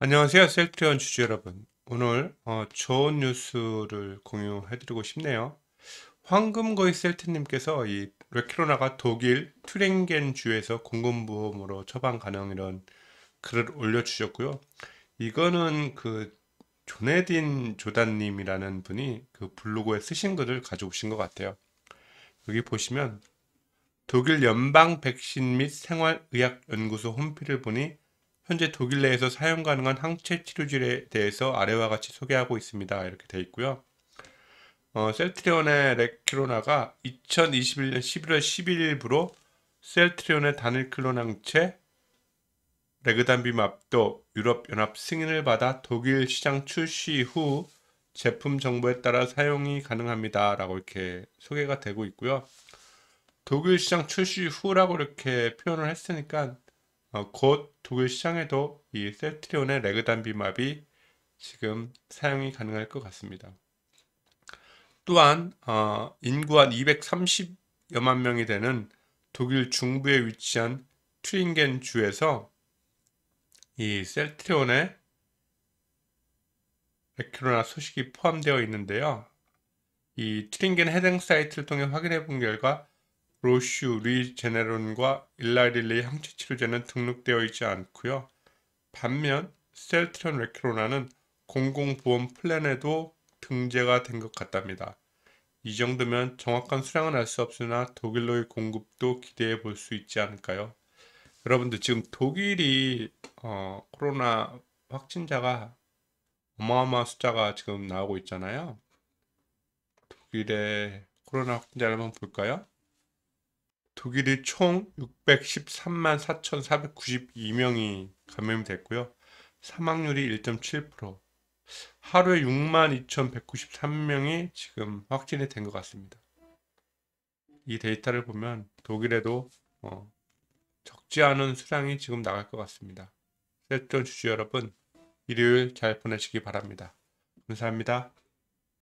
안녕하세요. 셀트리온 주주 여러분. 오늘 어, 좋은 뉴스를 공유해드리고 싶네요. 황금거의 셀트님께서 이 레키로나가 독일 트랭겐 주에서 공금보험으로 처방 가능 이런 글을 올려주셨고요. 이거는 그 조네딘 조단님이라는 분이 그 블로그에 쓰신 글을 가져오신 것 같아요. 여기 보시면 독일 연방 백신 및 생활의학연구소 홈피를 보니 현재 독일 내에서 사용 가능한 항체 치료제에 대해서 아래와 같이 소개하고 있습니다. 이렇게 되어 있고요. 어, 셀트리온의 레키로나가 2021년 11월 11일부로 셀트리온의 단일클론 항체 레그단비맙도 유럽연합 승인을 받아 독일 시장 출시 후 제품 정보에 따라 사용이 가능합니다. 라고 이렇게 소개가 되고 있고요. 독일 시장 출시 후라고 이렇게 표현을 했으니까 어, 곧 독일 시장에도 이 셀트리온의 레그단비맙이 지금 사용이 가능할 것 같습니다. 또한 어, 인구 한 230여만 명이 되는 독일 중부에 위치한 트링겐 주에서 이 셀트리온의 에크로나 소식이 포함되어 있는데요. 이 트링겐 해당 사이트를 통해 확인해 본 결과 로슈, 리제네론과 일라릴리 이 항체 치료제는 등록되어 있지 않고요. 반면 셀트런 레크로나는 공공보험 플랜에도 등재가 된 것 같답니다. 이 정도면 정확한 수량은 알 수 없으나 독일로의 공급도 기대해 볼 수 있지 않을까요? 여러분들 지금 독일이 어, 코로나 확진자가 어마어마한 숫자가 지금 나오고 있잖아요. 독일의 코로나 확진자를 한번 볼까요? 독일이 총 613만 4,492명이 감염이 됐고요. 사망률이 1.7%. 하루에 6만 2,193명이 지금 확진이 된 것 같습니다. 이 데이터를 보면 독일에도 어, 적지 않은 수량이 지금 나갈 것 같습니다. 셀전 주주 여러분, 일요일 잘 보내시기 바랍니다. 감사합니다.